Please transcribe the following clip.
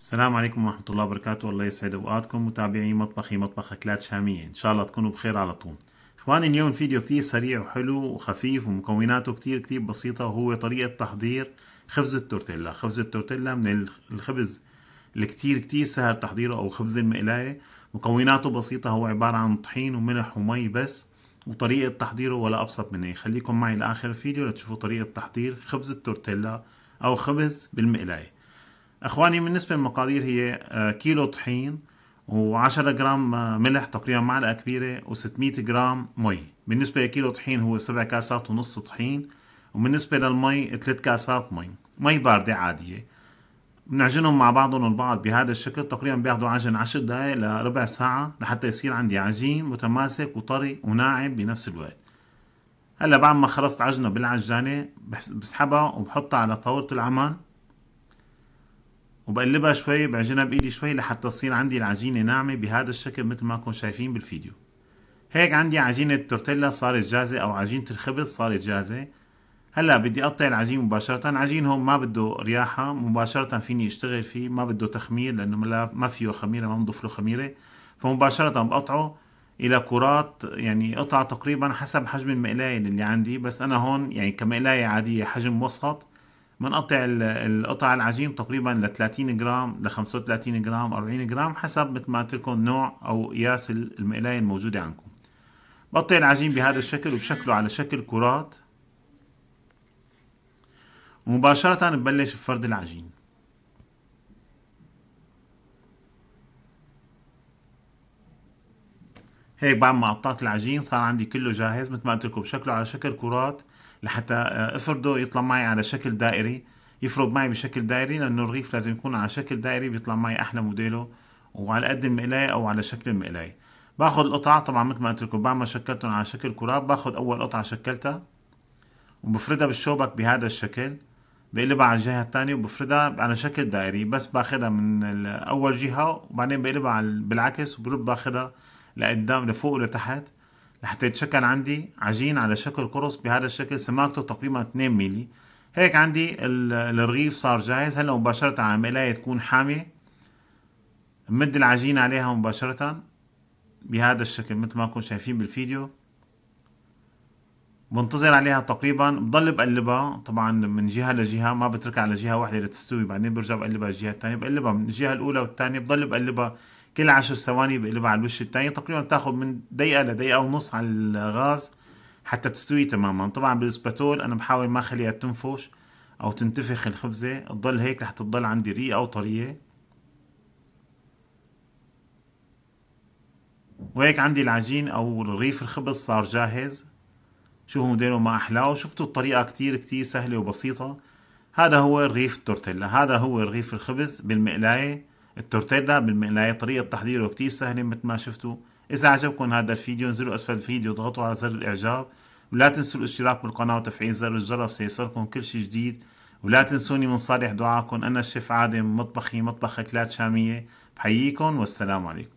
السلام عليكم ورحمة الله وبركاته الله يسعد أوقاتكم متابعي مطبخي مطبخ أكلات شامية إن شاء الله تكونوا بخير على طول إخواني اليوم فيديو كتير سريع وحلو وخفيف ومكوناته كتير كتير بسيطة وهو طريقة تحضير خبز التورتيلا خبز التورتيلا من الخبز الكتير كتير سهل تحضيره أو خبز المقلاية مكوناته بسيطة هو عبارة عن طحين وملح ومي بس وطريقة تحضيره ولا أبسط من هيك خليكم معي لآخر الفيديو لتشوفوا طريقة تحضير خبز التورتيلا أو خبز بالمقلاية اخواني بالنسبه للمقادير هي آه، كيلو طحين و10 جرام آه، ملح تقريبا معلقه كبيره و600 جرام مي بالنسبه لكيلو طحين هو 7 كاسات ونص طحين وبالنسبه للمي 3 كاسات مي مي بارده عاديه بنعجنهم مع بعضهم البعض بهذا الشكل تقريبا بياخدوا عجن 10 دقائق لربع ساعة لحتى يصير عندي عجين متماسك وطري وناعم بنفس الوقت هلا بعد ما خلصت عجنه بالعجانة بسحبها وبحطها على طاولة العمل وبقلبها شوي بعجنها بايدي شوي لحتى تصير عندي العجينه ناعمه بهذا الشكل مثل ما كنتم شايفين بالفيديو هيك عندي عجينه تورتيلا صارت جاهزه او عجينه الخبز صارت جاهزه هلا بدي اقطع العجين مباشره العجين هون ما بده رياحه مباشره فيني اشتغل فيه ما بده تخمير لانه ما فيه خميره ما بنضيف له خميره فمباشره بقطعه الى كرات يعني قطع تقريبا حسب حجم المقلايه اللي عندي بس انا هون يعني كمقلايه عاديه حجم وسط بنقطع القطع العجين تقريبا ل 30 جرام ل 35 جرام 40 جرام حسب مثل ما قلت لكم نوع او قياس المقلايه الموجوده عندكم بقطع العجين بهذا الشكل وبشكله على شكل كرات ومباشرة ببلش بفرد العجين هيك بعد ما قطعت العجين صار عندي كله جاهز مثل ما قلت لكم بشكله على شكل كرات لحتى آه، افرضه يطلع معي على شكل دائري يفرض معي بشكل دائري لانه الرغيف لازم يكون على شكل دائري بيطلع معي احلى موديله وعلى قد المقلايه او على شكل المقلايه باخذ القطع طبعا مثل ما قلت لكم بعد ما شكلتهم على شكل كراب باخذ اول قطعه شكلتها وبفردها بالشوبك بهذا الشكل بقلبها على الجهه الثانيه وبفردها على شكل دائري بس باخذها من اول جهه وبعدين بقلبها بالعكس وبرد باخذها لقدام لفوق ولتحت لحتى يتشكل عندي عجين على شكل قرص بهذا الشكل سماكته تقريبا 2 ميلي هيك عندي الرغيف صار جاهز هلا مباشرة على تكون حامية بمد العجين عليها مباشرة بهذا الشكل مثل ما كنتم شايفين بالفيديو بنتظر عليها تقريبا بضل بقلبها طبعا من جهة لجهة ما بتركها على جهة واحدة لتستوي بعدين برجع بقلبها الجهة الثانية بقلبها من الجهة الأولى والثانية بضل بقلبها كل عشر ثواني بقلبها على الوش الثاني تقريبا بتاخذ من دقيقه لدقيقه ونص على الغاز حتى تستوي تماما طبعا بالسباتول انا بحاول ما اخليها تنفش او تنتفخ الخبزه تضل هيك رح تضل عندي او وطريه وهيك عندي العجين او رغيف الخبز صار جاهز شوفوا موديله ما احلاه وشفتوا الطريقه كتير كتير سهله وبسيطه هذا هو رغيف التورتيلا هذا هو رغيف الخبز بالمقلايه التورتيلا بالمقلاية طريقة تحضيره كتير سهلة مثل ما شفتوا إذا عجبكم هذا الفيديو انزلوا أسفل الفيديو واضغطوا على زر الإعجاب ولا تنسوا الاشتراك بالقناة وتفعيل زر الجرس ليصلكم كل شي جديد ولا تنسوني من صالح دعاكم أنا الشيف عادم مطبخي مطبخ أكلات شامية بحييكم والسلام عليكم